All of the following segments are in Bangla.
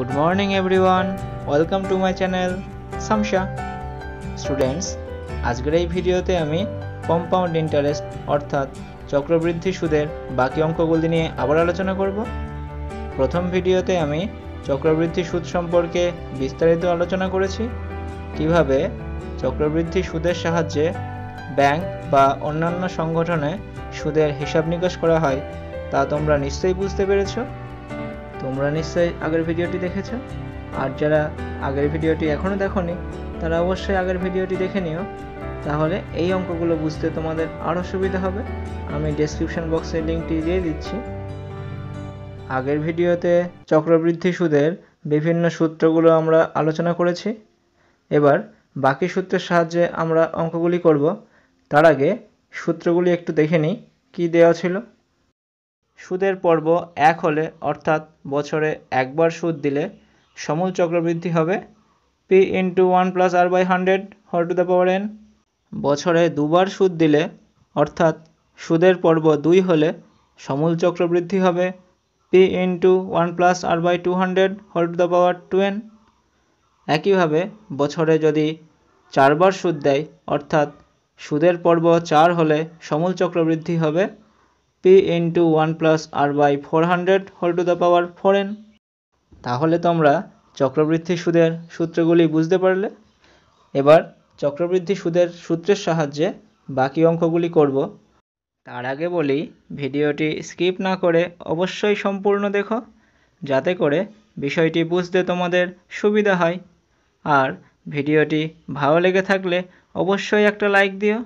Good morning everyone. Welcome to my channel Samsha. Students, আজকের এই ভিডিওতে আমি কম্পাউন্ড ইন্টারেস্ট অর্থাৎ চক্রবৃদ্ধি সুদের বাকি অঙ্কগুলি নিয়ে আবার আলোচনা করব প্রথম ভিডিওতে আমি চক্রবৃদ্ধি সুদ সম্পর্কে বিস্তারিত আলোচনা করেছি কিভাবে চক্রবৃদ্ধি সুদের সাহায্যে ব্যাংক বা অন্যান্য সংগঠনে সুদের হিসাব নিকাশ করা হয় তা তোমরা নিশ্চয়ই বুঝতে পেরেছো তোমরা নিশ্চয়ই আগের ভিডিওটি দেখেছো আর যারা আগের ভিডিওটি এখনও দেখনি তারা অবশ্যই আগের ভিডিওটি দেখে নিও তাহলে এই অঙ্কগুলো বুঝতে তোমাদের আরও সুবিধা হবে আমি ডেসক্রিপশন বক্সে লিঙ্কটি দিয়ে দিচ্ছি আগের ভিডিওতে চক্রবৃদ্ধি সুদের বিভিন্ন সূত্রগুলো আমরা আলোচনা করেছি এবার বাকি সূত্রের সাহায্যে আমরা অঙ্কগুলি করব তার আগে সূত্রগুলি একটু দেখে নিই কী দেওয়া ছিল সুদের পর্ব এক হলে অর্থাৎ বছরে একবার সুদ দিলে সমূল চক্রবৃদ্ধি হবে P into one plus R by hundred whole to the power N বছরে দুবার সুদ দিলে অর্থাৎ সুদের পর্ব দুই হলে সমূল চক্রবৃদ্ধি হবে P into one plus R by two hundred whole to the power two N একইভাবে বছরে যদি চারবার সুদ দেয় অর্থাৎ সুদের পর্ব চার হলে সমূল চক্রবৃদ্ধি হবে p into 1 plus r by 400 whole to the power n তাহলে তোমরা চক্রবৃদ্ধি সুদের সূত্রগুলি বুঝতে পারলে এবার চক্রবৃদ্ধি সুদের সূত্রের সাহায্যে বাকি অঙ্কগুলি করব তার আগে বলি ভিডিওটি স্কিপ না করে অবশ্যই সম্পূর্ণ দেখো যাতে করে বিষয়টি বুঝতে তোমাদের সুবিধা হয় আর ভিডিওটি ভালো লেগে থাকলে অবশ্যই একটা লাইক দিও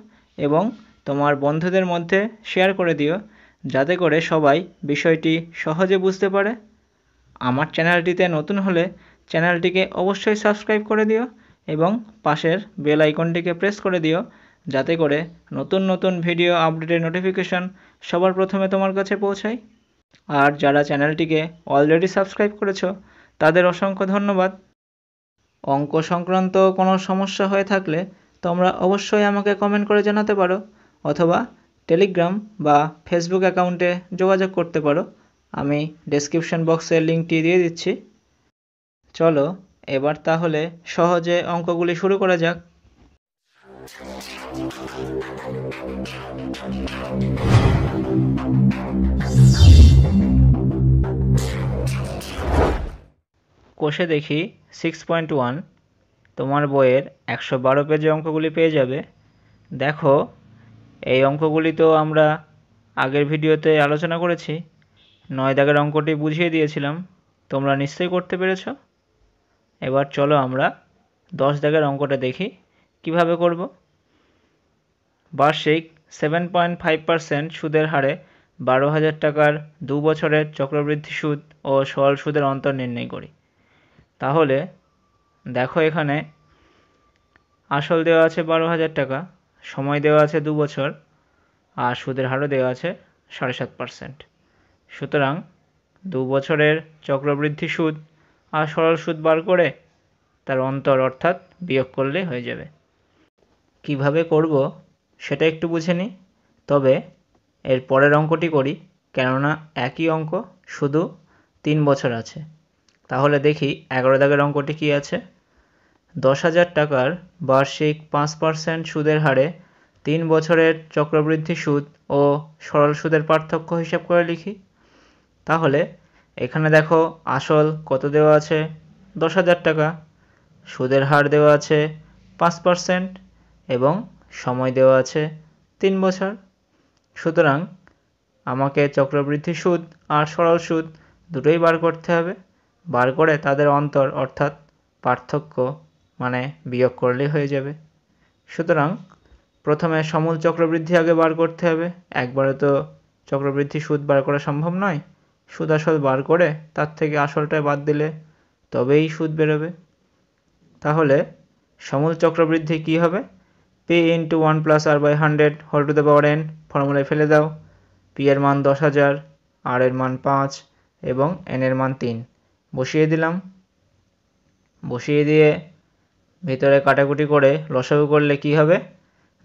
এবং তোমার বন্ধুদের মধ্যে শেয়ার করে দিও যাতে করে সবাই বিষয়টি সহজে বুঝতে পারে আমার চ্যানেলটিতে নতুন হলে চ্যানেলটিকে অবশ্যই সাবস্ক্রাইব করে দিও এবং পাশের বেল আইকনটিকে প্রেস করে দিও যাতে করে নতুন নতুন ভিডিও আপডেটের নোটিফিকেশন সবার প্রথমে তোমার কাছে পৌঁছায় আর যারা চ্যানেলটিকে অলরেডি সাবস্ক্রাইব করেছো তাদের অসংখ্য ধন্যবাদ অঙ্ক সংক্রান্ত কোনো সমস্যা হয়ে থাকলে তোমরা অবশ্যই আমাকে কমেন্ট করে জানাতে পারো অথবা টেলিগ্রাম বা ফেসবুক অ্যাকাউন্টে যোগাযোগ করতে পারো আমি ডেসক্রিপশন বক্সের লিঙ্কটি দিয়ে দিচ্ছি চলো এবার তাহলে সহজে অঙ্কগুলি শুরু করা যাক কোষে দেখি সিক্স পয়েন্ট ওয়ান তোমার বইয়ের একশো বারো পেজে অঙ্কগুলি পেয়ে যাবে দেখো এই অঙ্কগুলি তো আমরা আগের ভিডিওতে আলোচনা করেছি নয় দাগের অঙ্কটি বুঝিয়ে দিয়েছিলাম তোমরা নিশ্চয়ই করতে পেরেছ এবার চলো আমরা দশ দাগের অঙ্কটা দেখি কিভাবে করব বার্ষিক সেভেন পয়েন্ট ফাইভ পার্সেন্ট সুদের হারে বারো হাজার টাকার দু বছরের চক্রবৃদ্ধি সুদ ও সরল সুদের অন্তর নির্ণয় করি তাহলে দেখো এখানে আসল দেওয়া আছে বারো হাজার টাকা সময় দেওয়া আছে দু বছর আর সুদের হারও দেওয়া আছে সাড়ে সাত পার্সেন্ট সুতরাং দু বছরের চক্রবৃদ্ধি সুদ আর সরল সুদ বার করে তার অন্তর অর্থাৎ বিয়োগ করলে হয়ে যাবে কিভাবে করব সেটা একটু বুঝে নিই তবে এর পরের অঙ্কটি করি কেননা একই অঙ্ক শুধু তিন বছর আছে তাহলে দেখি এগারো দাগের অঙ্কটি কী আছে দশ হাজার টাকার বার্ষিক পাঁচ পার্সেন্ট সুদের হারে তিন বছরের চক্রবৃদ্ধি সুদ ও সরল সুদের পার্থক্য হিসাব করে লিখি তাহলে এখানে দেখো আসল কত দেওয়া আছে দশ হাজার টাকা সুদের হার দেওয়া আছে পাঁচ পার্সেন্ট এবং সময় দেওয়া আছে তিন বছর সুতরাং আমাকে চক্রবৃদ্ধি সুদ আর সরল সুদ দুটোই বার করতে হবে বার করে তাদের অন্তর অর্থাৎ পার্থক্য মানে বিয়োগ করলেই হয়ে যাবে সুতরাং প্রথমে সমূল চক্রবৃদ্ধি আগে বার করতে হবে একবারে তো চক্রবৃদ্ধি সুদ বার করা সম্ভব নয় সুদ আসল বার করে তার থেকে আসলটা বাদ দিলে তবেই সুদ বেরোবে তাহলে সমূল চক্রবৃদ্ধি কি হবে P into one plus R by hundred whole to the power N ফর্মুলায় ফেলে দাও পি এর মান দশ হাজার আর এর মান পাঁচ এবং এন এর মান তিন বসিয়ে দিলাম বসিয়ে দিয়ে ভিতরে কাটাকুটি করে লসাগু করলে কি হবে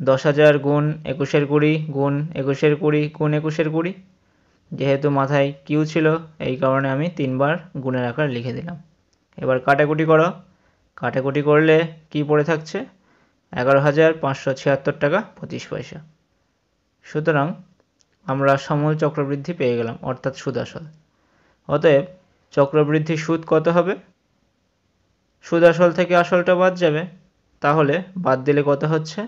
দশ হাজার গুণ একুশের কুড়ি গুণ একুশের কুড়ি গুণ একুশের কুড়ি যেহেতু মাথায় কিউ ছিল এই কারণে আমি তিনবার গুণের আকার লিখে দিলাম এবার কাটাকুটি করো কাটাকুটি করলে কি পড়ে থাকছে এগারো হাজার পাঁচশো ছিয়াত্তর টাকা পঁচিশ পয়সা সুতরাং আমরা সমূল চক্রবৃদ্ধি পেয়ে গেলাম অর্থাৎ সুদ আসল অতএব চক্রবৃদ্ধি সুদ কত হবে সুদ আসল থেকে আসলটা বাদ যাবে তাহলে বাদ দিলে কত হচ্ছে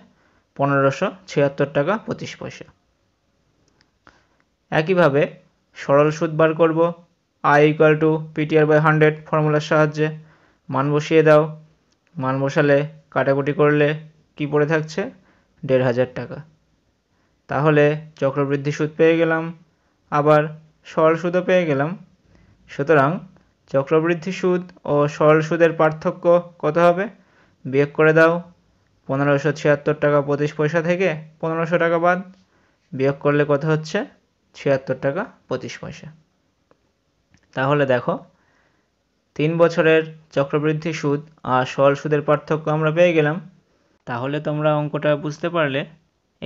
পনেরোশো ছিয়াত্তর টাকা পঁচিশ পয়সা একইভাবে সরল সুদ বার করব I equal to PTR by hundred ফর্মুলার সাহায্যে মান বসিয়ে দাও মান বসালে কাটাকুটি করলে কি পড়ে থাকছে দেড় হাজার টাকা তাহলে চক্রবৃদ্ধি সুদ পেয়ে গেলাম আবার সরল সুদও পেয়ে গেলাম সুতরাং চক্রবৃদ্ধি সুদ ও সরল সুদের পার্থক্য কত হবে বিয়োগ করে দাও পনেরোশো ছিয়াত্তর টাকা পঁচিশ পয়সা থেকে পনেরোশো টাকা বাদ বিয়োগ করলে কত হচ্ছে ছিয়াত্তর টাকা পঁচিশ পয়সা তাহলে দেখো তিন বছরের চক্রবৃদ্ধি সুদ আর সরল সুদের পার্থক্য আমরা পেয়ে গেলাম তাহলে তোমরা অঙ্কটা বুঝতে পারলে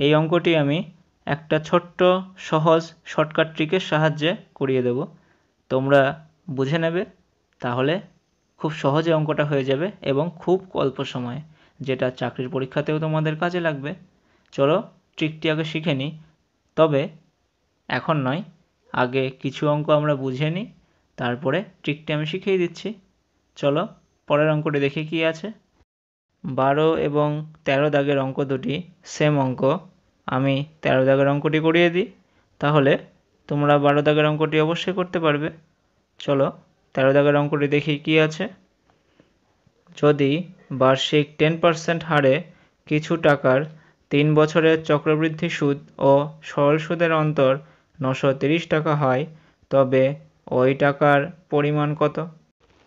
এই অঙ্কটি আমি একটা ছোট্ট সহজ শর্টকাট ট্রিকের সাহায্যে করিয়ে দেব তোমরা বুঝে নেবে তাহলে খুব সহজে অঙ্কটা হয়ে যাবে এবং খুব অল্প সময়ে যেটা চাকরির পরীক্ষাতেও তোমাদের কাজে লাগবে চলো ট্রিকটি আগে শিখে নিই তবে এখন নয় আগে কিছু অঙ্ক আমরা বুঝে নিই তারপরে ট্রিকটি আমি শিখিয়ে দিচ্ছি চলো পরের অঙ্কটি দেখি কি আছে বারো এবং তেরো দাগের অঙ্ক দুটি সেম অঙ্ক আমি তেরো দাগের অঙ্কটি করিয়ে দিই তাহলে তোমরা বারো দাগের অঙ্কটি অবশ্যই করতে পারবে চলো তেরো দাগের অঙ্কটি দেখি কি আছে যদি বার্ষিক টেন পার্সেন্ট হারে কিছু টাকার তিন বছরের চক্রবৃদ্ধি সুদ ও সরল সুদের অন্তর নশো তিরিশ টাকা হয় তবে ওই টাকার পরিমাণ কত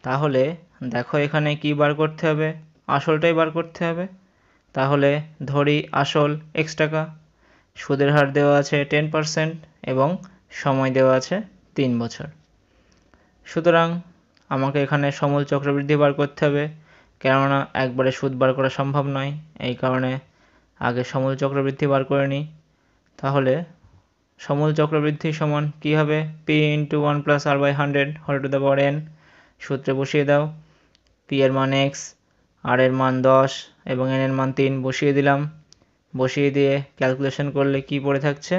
তাহলে দেখো এখানে কি বার করতে হবে আসলটাই বার করতে হবে তাহলে ধরি আসল এক্স টাকা সুদের হার দেওয়া আছে টেন পার্সেন্ট এবং সময় দেওয়া আছে তিন বছর সুতরাং আমাকে এখানে সমূল চক্রবৃদ্ধি বার করতে হবে কেননা একবারে সুদ বার করা সম্ভব নয় এই কারণে আগে সমূল চক্রবৃদ্ধি বার করে নিই তাহলে সমূল চক্রবৃদ্ধি সমান কী হবে P into one plus R by hundred whole to the power N সূত্রে বসিয়ে দাও পি এর মান এক্স আর এর মান দশ এবং এন এর মান তিন বসিয়ে দিলাম বসিয়ে দিয়ে ক্যালকুলেশন করলে কি পড়ে থাকছে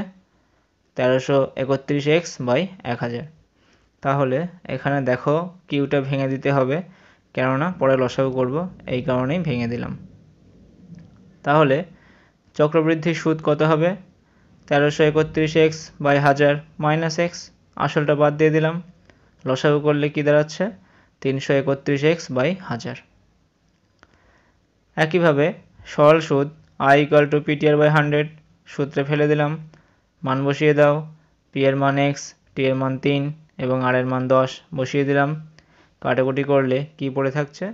তেরোশো একত্রিশ এক্স বাই এক হাজার তাহলে এখানে দেখো কিউটা ভেঙে দিতে হবে কেননা পরে লসাগু করব এই কারণেই ভেঙে দিলাম তাহলে চক্রবৃদ্ধির সুদ কত হবে তেরোশো একত্রিশ এক্স বাই হাজার মাইনাস এক্স আসলটা বাদ দিয়ে দিলাম লসাগু করলে কি দাঁড়াচ্ছে তিনশো একত্রিশ এক্স বাই হাজার একইভাবে সরল সুদ I equal to PTR by hundred সূত্রে ফেলে দিলাম মান বসিয়ে দাও পি এর মান এক্স টি এর মান তিন এবং আর এর মান দশ বসিয়ে দিলাম কাটাকুটি করলে কি পড়ে থাকছে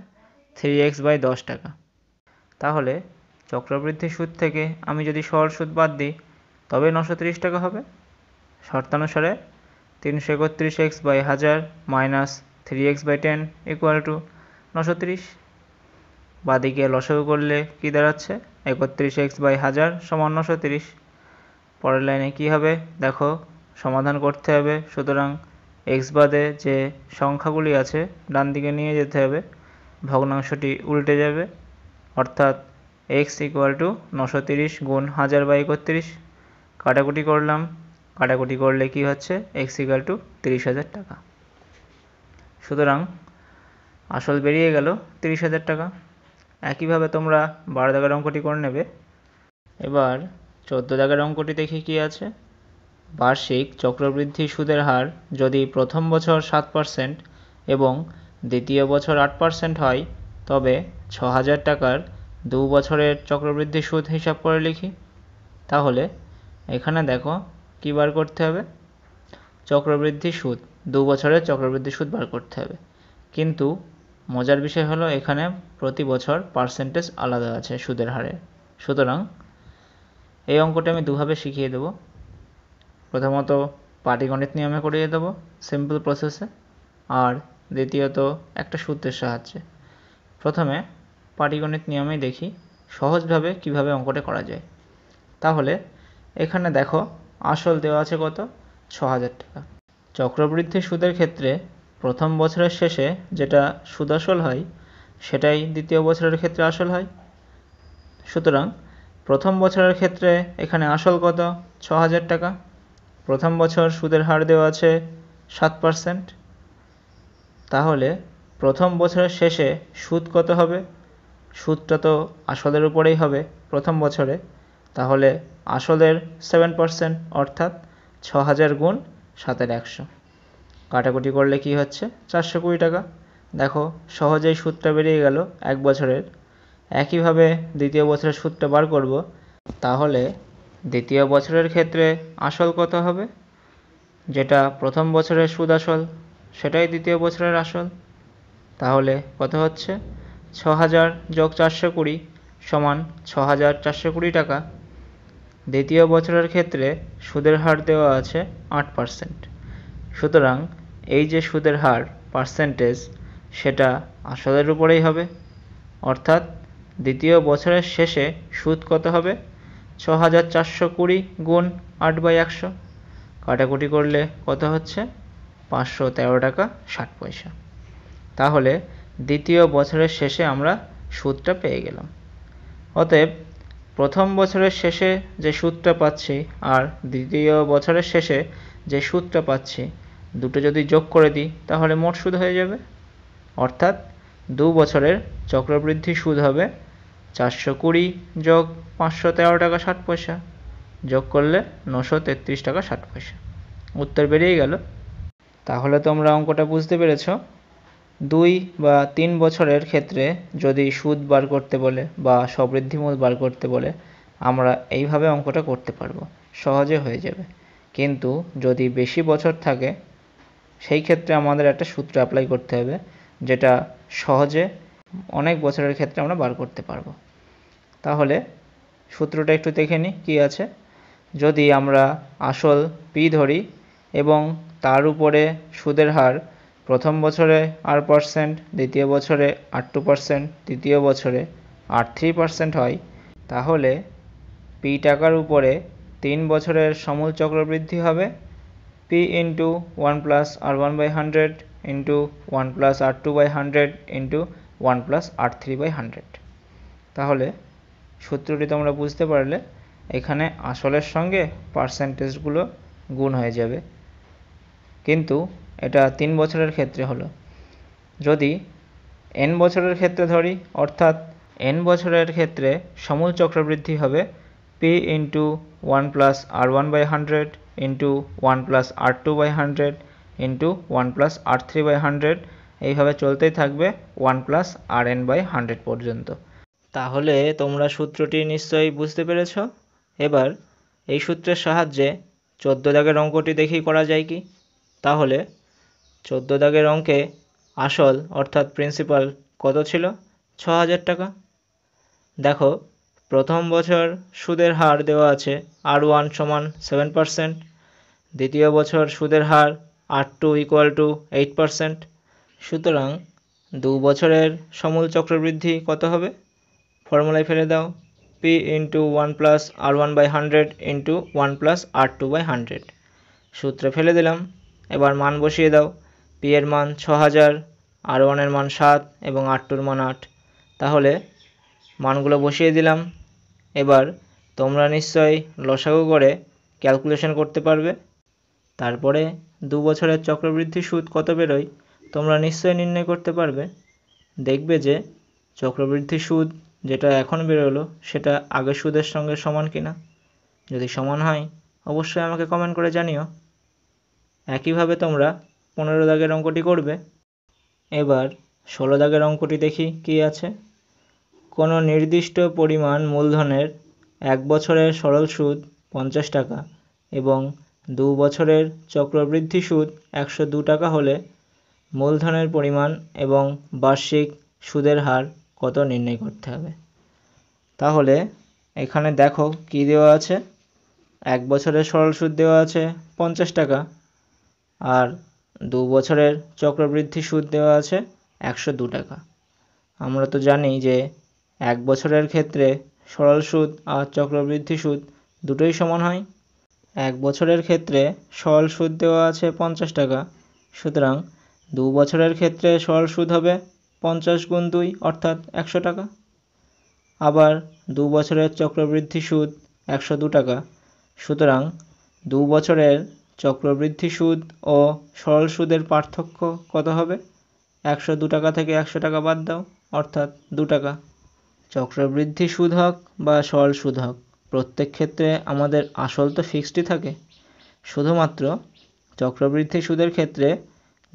থ্রি এক্স বাই দশ টাকা তাহলে চক্রবৃদ্ধি সুদ থেকে আমি যদি সরল সুদ বাদ দিই তবে নশো তিরিশ টাকা হবে শর্তানুসারে তিনশো একত্রিশ এক্স বাই হাজার minus three X by ten equal to নশো তিরিশ বাদিকে লসও করলে কী দাঁড়াচ্ছে একত্রিশ এক্স বাই হাজার সমান নশো তিরিশ পরের লাইনে কী হবে দেখো সমাধান করতে হবে সুতরাং এক্স বাদে যে সংখ্যাগুলি আছে ডান দিকে নিয়ে যেতে হবে ভগ্নাংশটি উল্টে যাবে অর্থাৎ এক্স ইকুয়াল টু নশো তিরিশ গুণ হাজার বাই একত্রিশ কাটাকুটি করলাম কাটাকুটি করলে কি হচ্ছে এক্স ইকুয়াল টু তিরিশ হাজার টাকা সুতরাং আসল বেরিয়ে গেল তিরিশ হাজার টাকা একইভাবে তোমরা বারো দাগের অঙ্কটি করে নেবে এবার চোদ্দো দাগের অঙ্কটি দেখি কি আছে বার্ষিক চক্রবৃদ্ধি সুদের হার যদি প্রথম বছর সাত পার্সেন্ট এবং দ্বিতীয় বছর আট পার্সেন্ট হয় তবে ছ হাজার টাকার দু বছরের চক্রবৃদ্ধি সুদ হিসাব করে লিখি তাহলে এখানে দেখো কী বার করতে হবে চক্রবৃদ্ধি সুদ দু বছরের চক্রবৃদ্ধি সুদ বার করতে হবে কিন্তু মজার বিষয় হলো এখানে প্রতি বছর পার্সেন্টেজ আলাদা আছে সুদের হারে সুতরাং এই অঙ্কটা আমি দুভাবে শিখিয়ে দেবো প্রথমত পাটিগণিত নিয়মে করিয়ে দেবো সিম্পল প্রসেসে আর দ্বিতীয়ত একটা সূত্রের সাহায্যে প্রথমে পাটিগণিত নিয়মেই দেখি সহজভাবে কীভাবে অঙ্কটা করা যায় তাহলে এখানে দেখো আসল দেওয়া আছে কত ছ হাজার টাকা চক্রবৃদ্ধি সুদের ক্ষেত্রে প্রথম বছরের শেষে যেটা সুদ আসল হয় সেটাই দ্বিতীয় বছরের ক্ষেত্রে আসল হয় সুতরাং প্রথম বছরের ক্ষেত্রে এখানে আসল কত ছ হাজার টাকা প্রথম বছর সুদের হার দেওয়া আছে সাত পার্সেন্ট তাহলে প্রথম বছরের শেষে সুদ কত হবে সুদটা তো আসলের উপরেই হবে প্রথম বছরে তাহলে আসলের সেভেন পার্সেন্ট অর্থাৎ ছ হাজার গুণ সাতের একশো কাটাকুটি করলে কি হচ্ছে চারশো কুড়ি টাকা দেখো সহজেই সুদটা বেরিয়ে গেল এক বছরের একইভাবে দ্বিতীয় বছরের সুদটা বার করব তাহলে দ্বিতীয় বছরের ক্ষেত্রে আসল কত হবে যেটা প্রথম বছরের সুদ আসল সেটাই দ্বিতীয় বছরের আসল তাহলে কত হচ্ছে ছ হাজার যোগ চারশো কুড়ি সমান ছ হাজার চারশো কুড়ি টাকা দ্বিতীয় বছরের ক্ষেত্রে সুদের হার দেওয়া আছে আট পার্সেন্ট সুতরাং এই যে সুদের হার পার্সেন্টেজ সেটা আসলের উপরেই হবে অর্থাৎ দ্বিতীয় বছরের শেষে সুদ কত হবে ছ হাজার চারশো কুড়ি গুণ আট বাই একশো কাটাকুটি করলে কত হচ্ছে পাঁচশো তেরো টাকা ষাট পয়সা তাহলে দ্বিতীয় বছরের শেষে আমরা সুদটা পেয়ে গেলাম অতএব প্রথম বছরের শেষে যে সুদটা পাচ্ছি আর দ্বিতীয় বছরের শেষে যে সুদটা পাচ্ছি দুটো যদি যোগ করে দিই তাহলে মোট সুদ হয়ে যাবে অর্থাৎ দু বছরের চক্রবৃদ্ধি সুদ হবে চারশো কুড়ি যোগ পাঁচশো তেরো টাকা ষাট পয়সা যোগ করলে নশো তেত্রিশ টাকা ষাট পয়সা উত্তর বেরিয়ে গেল তাহলে তোমরা অঙ্কটা বুঝতে পেরেছ দুই বা তিন বছরের ক্ষেত্রে যদি সুদ বার করতে বলে বা সমৃদ্ধিমূল বার করতে বলে আমরা এইভাবে অঙ্কটা করতে পারবো সহজে হয়ে যাবে কিন্তু যদি বেশি বছর থাকে সেই ক্ষেত্রে আমাদের একটা সূত্র অ্যাপ্লাই করতে হবে যেটা সহজে অনেক বছরের ক্ষেত্রে আমরা বার করতে পারবো তাহলে সূত্রটা একটু দেখে নিই কী আছে যদি আমরা আসল পি ধরি এবং তার উপরে সুদের হার প্রথম বছরে আট পার্সেন্ট দ্বিতীয় বছরে আট টু পার্সেন্ট তৃতীয় বছরে আট থ্রি পার্সেন্ট হয় তাহলে পি টাকার উপরে তিন বছরের সমূল চক্রবৃদ্ধি হবে P into one plus R one by hundred into one plus R two by hundred into one plus R three by hundred তাহলে সূত্রটি তোমরা বুঝতে পারলে এখানে আসলের সঙ্গে পার্সেন্টেজগুলো গুণ হয়ে যাবে কিন্তু এটা তিন বছরের ক্ষেত্রে হলো যদি এন বছরের ক্ষেত্রে ধরি অর্থাৎ এন বছরের ক্ষেত্রে সমূল চক্রবৃদ্ধি হবে P into one plus R one by hundred into one plus R two by hundred into one plus R three by hundred এইভাবে চলতেই থাকবে one plus R N by hundred পর্যন্ত তাহলে তোমরা সূত্রটি নিশ্চয়ই বুঝতে পেরেছ এবার এই সূত্রের সাহায্যে চোদ্দ দাগের অঙ্কটি দেখি করা যায় কি তাহলে চোদ্দ দাগের অঙ্কে আসল অর্থাৎ প্রিন্সিপাল কত ছিল ছ হাজার টাকা দেখো প্রথম বছর সুদের হার দেওয়া আছে আর ওয়ান সমান সেভেন পারসেন্ট দ্বিতীয় বছর সুদের হার R two equal to eight percent সুতরাং দু বছরের সমূল চক্রবৃদ্ধি কত হবে ফর্মুলায় ফেলে দাও P into one plus R one by hundred into one plus R two by hundred সূত্রে ফেলে দিলাম এবার মান বসিয়ে দাও পি এর মান ছ হাজার আর ওয়ানের মান সাত এবং আর টুর মান আট তাহলে মানগুলো বসিয়ে দিলাম এবার তোমরা নিশ্চয়ই লসাগু করে ক্যালকুলেশন করতে পারবে তারপরে দু বছরের চক্রবৃদ্ধি সুদ কত বেরোয় তোমরা নিশ্চয়ই নির্ণয় করতে পারবে দেখবে যে চক্রবৃদ্ধি সুদ যেটা এখন বেরোলো সেটা আগের সুদের সঙ্গে সমান কিনা যদি সমান হয় অবশ্যই আমাকে কমেন্ট করে জানিও একইভাবে তোমরা পনেরো দাগের অঙ্কটি করবে এবার ষোলো দাগের অঙ্কটি দেখি কি আছে কোনো নির্দিষ্ট পরিমাণ মূলধনের এক বছরের সরল সুদ পঞ্চাশ টাকা এবং দু বছরের চক্রবৃদ্ধি সুদ একশো দু টাকা হলে মূলধনের পরিমাণ এবং বার্ষিক সুদের হার কত নির্ণয় করতে হবে তাহলে এখানে দেখো কি দেওয়া আছে এক বছরের সরল সুদ দেওয়া আছে পঞ্চাশ টাকা আর দু বছরের চক্রবৃদ্ধি সুদ দেওয়া আছে একশো দু টাকা আমরা তো জানি যে এক বছরের ক্ষেত্রে সরল সুদ আর চক্রবৃদ্ধি সুদ দুটোই সমান হয় এক বছরের ক্ষেত্রে সরল সুদ দেওয়া আছে পঞ্চাশ টাকা সুতরাং দু বছরের ক্ষেত্রে সরল সুদ হবে পঞ্চাশ গুণ দুই অর্থাৎ একশো টাকা আবার দু বছরের চক্রবৃদ্ধি সুদ একশো দু টাকা সুতরাং দু বছরের চক্রবৃদ্ধি সুদ ও সরল সুদের পার্থক্য কত হবে একশো দু টাকা থেকে একশো টাকা বাদ দাও অর্থাৎ দু টাকা চক্রবৃদ্ধি সুদ হোক বা সরল সুদ হোক প্রত্যেক ক্ষেত্রে আমাদের আসল তো ফিক্সডই থাকে শুধুমাত্র চক্রবৃদ্ধি সুদের ক্ষেত্রে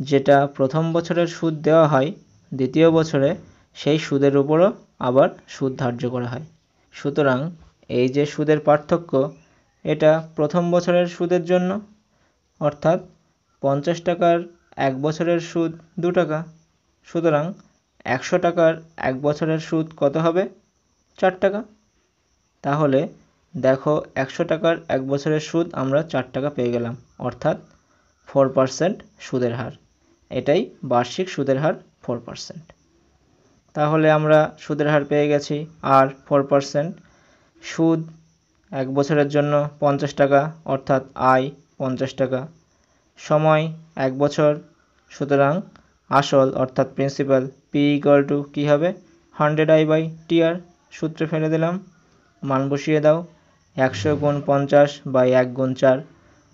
যেটা প্রথম বছরের সুদ দেওয়া হয় দ্বিতীয় বছরে সেই সুদের উপরও আবার সুদ ধার্য করা হয় সুতরাং এই যে সুদের পার্থক্য এটা প্রথম বছরের সুদের জন্য অর্থাৎ পঞ্চাশ টাকার এক বছরের সুদ দু টাকা সুতরাং একশো টাকার এক বছরের সুদ কত হবে চার টাকা তাহলে দেখো একশো টাকার এক বছরের সুদ আমরা চার টাকা পেয়ে গেলাম অর্থাৎ ফোর পার্সেন্ট সুদের হার এটাই বার্ষিক সুদের হার ফোর পার্সেন্ট তাহলে আমরা সুদের হার পেয়ে গেছি আর ফোর পারসেন্ট সুদ এক বছরের জন্য পঞ্চাশ টাকা অর্থাৎ আয় পঞ্চাশ টাকা সময় এক বছর সুতরাং আসল অর্থাৎ প্রিন্সিপাল পি ইকাল টু কী হবে হান্ড্রেড আই বাই টিআর সূত্রে ফেলে দিলাম মান বসিয়ে দাও একশো গুণ পঞ্চাশ বাই এক গুণ চার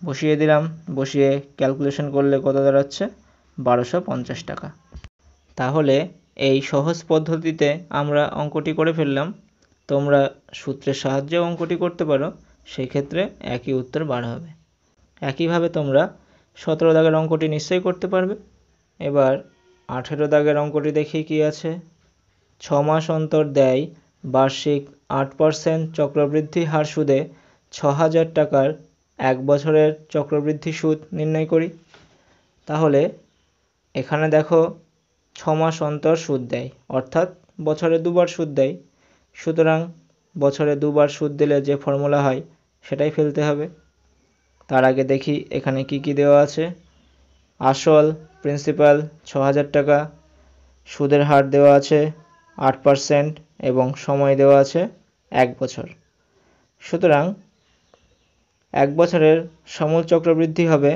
বসিয়ে দিলাম বসিয়ে ক্যালকুলেশন করলে কত দাঁড়াচ্ছে বারোশো পঞ্চাশ টাকা তাহলে এই সহজ পদ্ধতিতে আমরা অঙ্কটি করে ফেললাম তোমরা সূত্রের সাহায্যে অঙ্কটি করতে পারো সেই ক্ষেত্রে একই উত্তর বার হবে একইভাবে তোমরা সতেরো দাগের অঙ্কটি নিশ্চয়ই করতে পারবে এবার আঠেরো দাগের অঙ্কটি দেখি কি আছে ছ মাস অন্তর দেয় বার্ষিক আট পার্সেন্ট চক্রবৃদ্ধি হার সুদে ছ হাজার টাকার এক বছরের চক্রবৃদ্ধি সুদ নির্ণয় করি তাহলে এখানে দেখো ছ মাস অন্তর সুদ দেয় অর্থাৎ বছরে দুবার সুদ দেয় সুতরাং বছরে দুবার সুদ দিলে যে ফর্মুলা হয় সেটাই ফেলতে হবে তার আগে দেখি এখানে কি কি দেওয়া আছে আসল প্রিন্সিপাল ছ হাজার টাকা সুদের হার দেওয়া আছে আট পারসেন্ট এবং সময় দেওয়া আছে এক বছর সুতরাং এক বছরের সমূল চক্রবৃদ্ধি হবে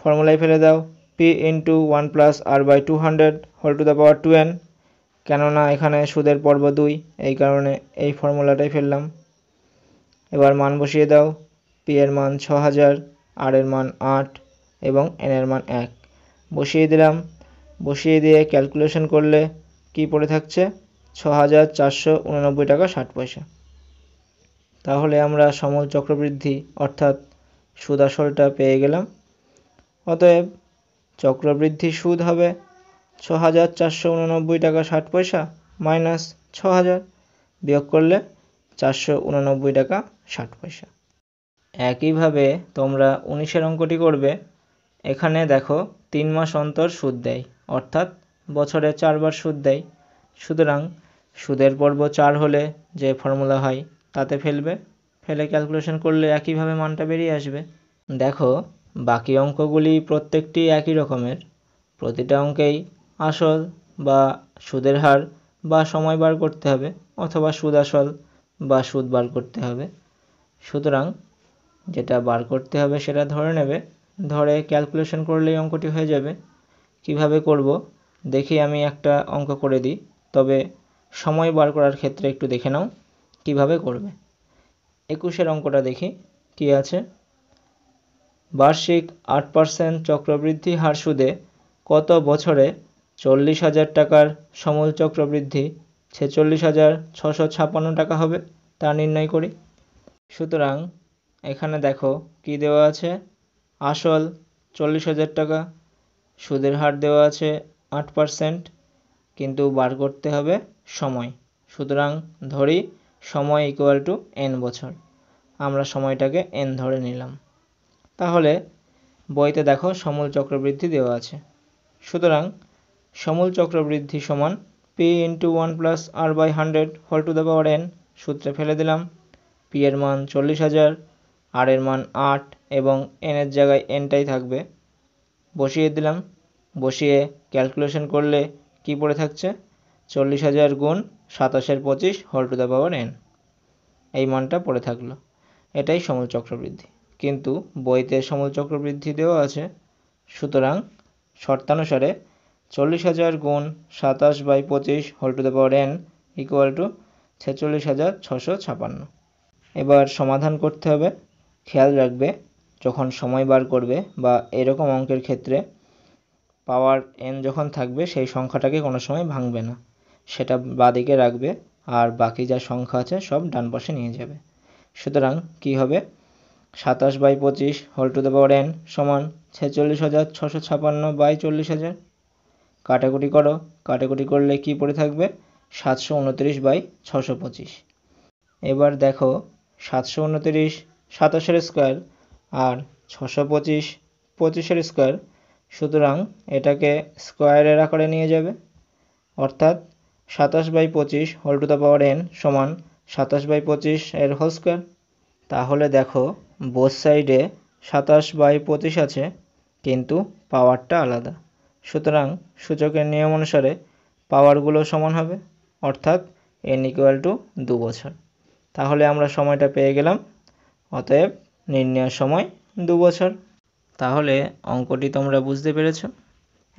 ফর্মুলায় ফেলে দাও P into one plus R by two hundred whole to the power two N কেননা এখানে সুদের পর্ব দুই এই কারণে এই ফর্মুলাটাই ফেললাম এবার মান বসিয়ে দাও পি এর মান ছ হাজার আর এর মান আট এবং এন এর মান এক বসিয়ে দিলাম বসিয়ে দিয়ে ক্যালকুলেশন করলে কি পড়ে থাকছে ছ হাজার চারশো উননব্বই টাকা ষাট পয়সা তাহলে আমরা সমল চক্রবৃদ্ধি অর্থাৎ সুদ আসলটা পেয়ে গেলাম অতএব চক্রবৃদ্ধি সুদ হবে ছ হাজার চারশো উননব্বই টাকা ষাট পয়সা মাইনাস ছ হাজার বিয়োগ করলে চারশো উননব্বই টাকা ষাট পয়সা একইভাবে তোমরা উনিশের অঙ্কটি করবে এখানে দেখো তিন মাস অন্তর সুদ দেয় অর্থাৎ বছরে চারবার সুদ দেয় সুতরাং সুদের পর্ব চার হলে যে ফর্মুলা হয় তাতে ফেলবে ফেলে ক্যালকুলেশন করলে একইভাবে মানটা বেরিয়ে আসবে দেখো বাকি অঙ্কগুলি প্রত্যেকটি একই রকমের প্রতিটা অঙ্কেই আসল বা সুদের হার বা সময় বার করতে হবে অথবা সুদ আসল বা সুদ বার করতে হবে সুতরাং যেটা বার করতে হবে সেটা ধরে নেবে ধরে ক্যালকুলেশন করলেই অঙ্কটি হয়ে যাবে কিভাবে করব দেখি আমি একটা অঙ্ক করে দিই তবে সময় বার করার ক্ষেত্রে একটু দেখে নাও কিভাবে করবে একুশের অঙ্কটা দেখি কি আছে বার্ষিক আট পার্সেন্ট চক্রবৃদ্ধি হার সুদে কত বছরে চল্লিশ হাজার টাকার সমূল চক্রবৃদ্ধি ছেচল্লিশ হাজার ছশো ছাপান্ন টাকা হবে তা নির্ণয় করি সুতরাং এখানে দেখো কি দেওয়া আছে আসল চল্লিশ হাজার টাকা সুদের হার দেওয়া আছে আট পার্সেন্ট কিন্তু বার করতে হবে সময় সুতরাং ধরি সময় ইকুয়াল টু এন বছর আমরা সময়টাকে এন ধরে নিলাম তাহলে বইতে দেখো সমল চক্রবৃদ্ধি দেওয়া আছে সুতরাং সমল চক্রবৃদ্ধি সমান P into one plus R by hundred whole to the power N সূত্রে ফেলে দিলাম পি এর মান চল্লিশ হাজার আর এর মান আট এবং এন এর জায়গায় এনটাই থাকবে বসিয়ে দিলাম বসিয়ে ক্যালকুলেশন করলে কি পড়ে থাকছে চল্লিশ হাজার গুণ সাতাশের পঁচিশ হল টু দ্য পাওয়ার এন এই মানটা পড়ে থাকলো এটাই সমল চক্রবৃদ্ধি কিন্তু বইতে সমূল চক্রবৃদ্ধি দেওয়া আছে সুতরাং শর্তানুসারে চল্লিশ হাজার গুণ সাতাশ বাই পঁচিশ whole to the power N equal to ছেচল্লিশ হাজার ছশো ছাপান্ন এবার সমাধান করতে হবে খেয়াল রাখবে যখন সময় বার করবে বা এরকম অঙ্কের ক্ষেত্রে পাওয়ার এন যখন থাকবে সেই সংখ্যাটাকে কোনো সময় ভাঙবে না সেটা বাঁদিকে রাখবে আর বাকি যা সংখ্যা আছে সব ডান পাশে নিয়ে যাবে সুতরাং কি হবে সাতাশ বাই পঁচিশ whole to the power N সমান ছেচল্লিশ হাজার ছশো ছাপান্ন বাই চল্লিশ হাজার কাটাকুটি করো কাটাকুটি করলে কি পড়ে থাকবে সাতশো উনত্রিশ বাই ছশো পঁচিশ এবার দেখো সাতশো উনত্রিশ সাতাশের স্কোয়ার আর ছশো পঁচিশ পঁচিশের স্কোয়ার সুতরাং এটাকে স্কোয়ারের আকারে নিয়ে যাবে অর্থাৎ সাতাশ বাই পঁচিশ whole to the power N সমান সাতাশ বাই পঁচিশ এর হোল স্কোয়ার তাহলে দেখো বোথ সাইডে সাতাশ বাই পঁচিশ আছে কিন্তু পাওয়ারটা আলাদা সুতরাং সূচকের নিয়ম অনুসারে পাওয়ারগুলো সমান হবে অর্থাৎ এন ইকুয়াল টু দু বছর তাহলে আমরা সময়টা পেয়ে গেলাম অতএব নির্ণয়ের সময় দু বছর তাহলে অঙ্কটি তোমরা বুঝতে পেরেছ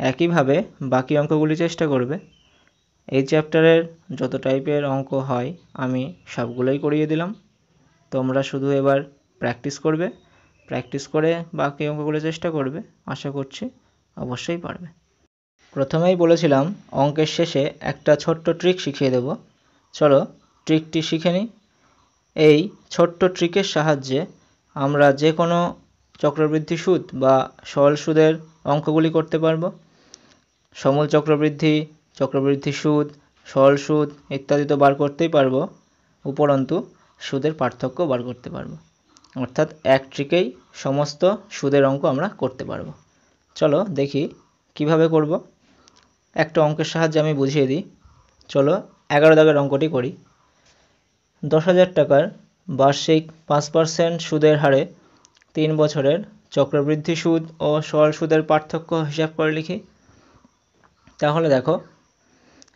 একইভাবে বাকি অঙ্কগুলি চেষ্টা করবে এই চ্যাপ্টারের যত টাইপের অঙ্ক হয় আমি সবগুলোই করিয়ে দিলাম তোমরা শুধু এবার প্র্যাকটিস করবে প্র্যাকটিস করে বাকি অঙ্কগুলো চেষ্টা করবে আশা করছি অবশ্যই পারবে প্রথমেই বলেছিলাম অঙ্কের শেষে একটা ছোট্ট ট্রিক শিখিয়ে দেব চলো ট্রিকটি শিখে নিই এই ছোট্ট ট্রিকের সাহায্যে আমরা যে কোনো চক্রবৃদ্ধি সুদ বা সরল সুদের অঙ্কগুলি করতে পারব সমূল চক্রবৃদ্ধি চক্রবৃদ্ধি সুদ সরল সুদ ইত্যাদি তো বার করতেই পারবো উপরন্তু সুদের পার্থক্য বার করতে পারবো অর্থাৎ এক ট্রিকেই সমস্ত সুদের অঙ্ক আমরা করতে পারবো চলো দেখি কিভাবে করব একটা অঙ্কের সাহায্যে আমি বুঝিয়ে দিই চলো এগারো দাগের অঙ্কটি করি দশ হাজার টাকার বার্ষিক পাঁচ পার্সেন্ট সুদের হারে তিন বছরের চক্রবৃদ্ধি সুদ ও সরল সুদের পার্থক্য হিসাব করে লিখি তাহলে দেখো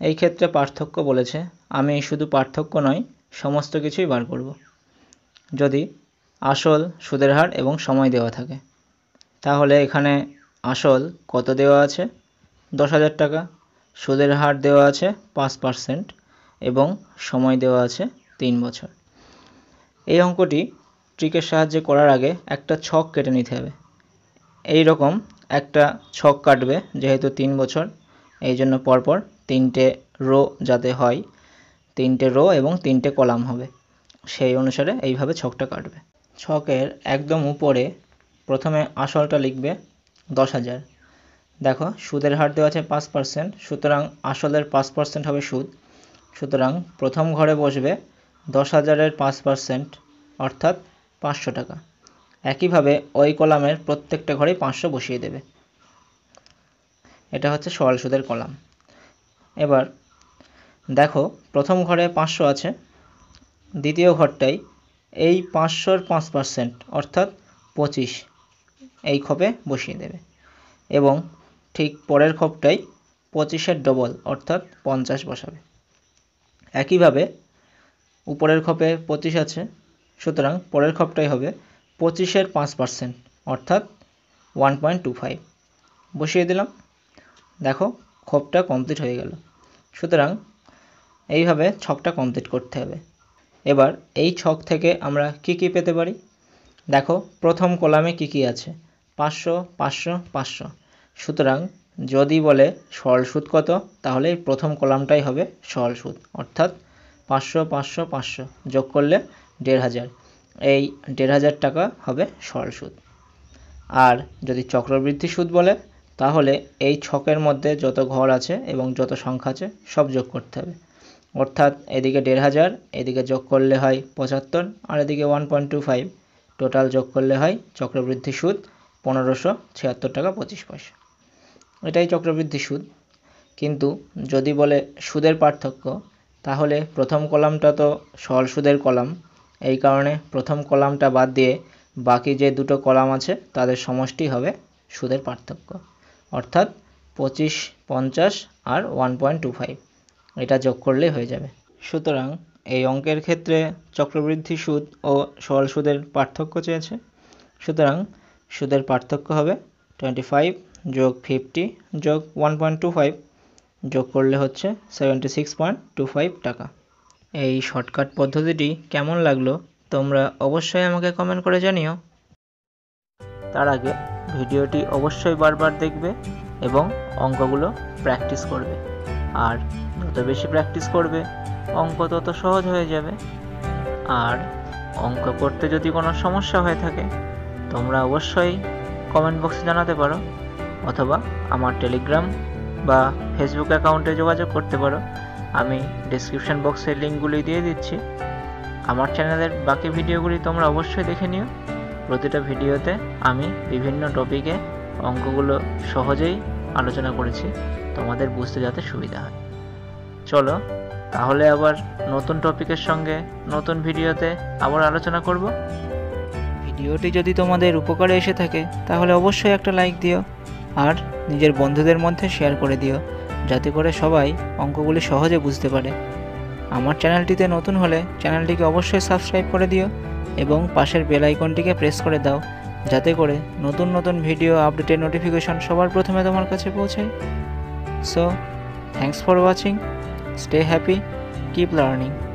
এই ক্ষেত্রে পার্থক্য বলেছে আমি শুধু পার্থক্য নয় সমস্ত কিছুই বার করব যদি আসল সুদের হার এবং সময় দেওয়া থাকে তাহলে এখানে আসল কত দেওয়া আছে দশ হাজার টাকা সুদের হার দেওয়া আছে পাঁচ পার্সেন্ট এবং সময় দেওয়া আছে তিন বছর এই অঙ্কটি ট্রিকের সাহায্যে করার আগে একটা ছক কেটে নিতে হবে এই রকম একটা ছক কাটবে যেহেতু তিন বছর এই জন্য পরপর তিনটে রো যাতে হয় তিনটে রো এবং তিনটে কলাম হবে সেই অনুসারে এইভাবে ছকটা কাটবে ছকের একদম উপরে প্রথমে আসলটা লিখবে দশ হাজার দেখো সুদের হার দেওয়া আছে পাঁচ পার্সেন্ট সুতরাং আসলের পাঁচ পার্সেন্ট হবে সুদ সুতরাং প্রথম ঘরে বসবে দশ হাজারের পাঁচ পার্সেন্ট অর্থাৎ পাঁচশো টাকা একইভাবে ওই কলামের প্রত্যেকটা ঘরেই পাঁচশো বসিয়ে দেবে এটা হচ্ছে সরল সুদের কলাম এবার দেখো প্রথম ঘরে পাঁচশো আছে দ্বিতীয় ঘরটাই এই পাঁচশোর পাঁচ পার্সেন্ট অর্থাৎ পঁচিশ এই খপে বসিয়ে দেবে এবং ঠিক পরের খপটাই পঁচিশের ডবল অর্থাৎ পঞ্চাশ বসাবে একইভাবে উপরের খপে পঁচিশ আছে সুতরাং পরের খপটাই হবে পঁচিশের পাঁচ পার্সেন্ট অর্থাৎ ওয়ান পয়েন্ট টু ফাইভ বসিয়ে দিলাম দেখো খপটা কমপ্লিট হয়ে গেল সুতরাং এইভাবে ছকটা কমপ্লিট করতে হবে এবার এই ছক থেকে আমরা কি কি পেতে পারি দেখো প্রথম কলামে কি কি আছে পাঁচশো পাঁচশো পাঁচশো সুতরাং যদি বলে সরল সুদ কত তাহলে প্রথম কলামটাই হবে সরল সুদ অর্থাৎ পাঁচশো পাঁচশো পাঁচশো যোগ করলে দেড় হাজার এই দেড় হাজার টাকা হবে সরল সুদ আর যদি চক্রবৃদ্ধি সুদ বলে তাহলে এই ছকের মধ্যে যত ঘর আছে এবং যত সংখ্যা আছে সব যোগ করতে হবে অর্থাৎ এদিকে দেড় হাজার এদিকে যোগ করলে হয় পঁচাত্তর আর এদিকে one point two five total যোগ করলে হয় চক্রবৃদ্ধি সুদ পনেরোশো ছিয়াত্তর টাকা পঁচিশ পয়সা এটাই চক্রবৃদ্ধি সুদ কিন্তু যদি বলে সুদের পার্থক্য তাহলে প্রথম কলামটা তো সরল সুদের কলাম এই কারণে প্রথম কলামটা বাদ দিয়ে বাকি যে দুটো কলাম আছে তাদের সমষ্টি হবে সুদের পার্থক্য অর্থাৎ পঁচিশ পঞ্চাশ আর ওয়ান পয়েন্ট টু ফাইভ এটা যোগ করলেই হয়ে যাবে সুতরাং এই অঙ্কের ক্ষেত্রে চক্রবৃদ্ধি সুদ ও সরল সুদের পার্থক্য চেয়েছে সুতরাং সুদের পার্থক্য হবে টোয়েন্টি ফাইভ যোগ ফিফটি যোগ ওয়ান পয়েন্ট টু ফাইভ যোগ করলে হচ্ছে seventy six point two five টাকা এই শর্টকাট পদ্ধতিটি কেমন লাগলো তোমরা অবশ্যই আমাকে কমেন্ট করে জানিও তার আগে ভিডিওটি অবশ্যই বারবার দেখবে এবং অঙ্কগুলো প্র্যাকটিস করবে আর যত বেশি প্র্যাকটিস করবে অঙ্ক তত সহজ হয়ে যাবে আর অঙ্ক করতে যদি কোনো সমস্যা হয়ে থাকে তোমরা অবশ্যই কমেন্ট বক্সে জানাতে পারো অথবা আমার টেলিগ্রাম বা ফেসবুক অ্যাকাউন্টে যোগাযোগ করতে পারো আমি ডিসক্রিপশন বক্সের লিঙ্কগুলি দিয়ে দিচ্ছি আমার চ্যানেলের বাকি ভিডিওগুলি তোমরা অবশ্যই দেখে নিও প্রতিটা ভিডিওতে আমি বিভিন্ন টপিকে অঙ্কগুলো সহজেই আলোচনা করেছি তোমাদের বুঝতে যাতে সুবিধা হয় চলো তাহলে আবার নতুন টপিকের সঙ্গে নতুন ভিডিওতে আবার আলোচনা করব ভিডিওটি যদি তোমাদের উপকারে এসে থাকে তাহলে অবশ্যই একটা লাইক দিও আর নিজের বন্ধুদের মধ্যে শেয়ার করে দিও যাতে করে সবাই অঙ্কগুলি সহজে বুঝতে পারে আমার চ্যানেলটিতে নতুন হলে চ্যানেলটিকে অবশ্যই সাবস্ক্রাইব করে দিও এবং পাশের বেল আইকনটিকে প্রেস করে দাও যাতে করে নতুন নতুন ভিডিও আপডেটের নোটিফিকেশন সবার প্রথমে তোমার কাছে পৌঁছায় so thanks for watching Stay happy, keep learning.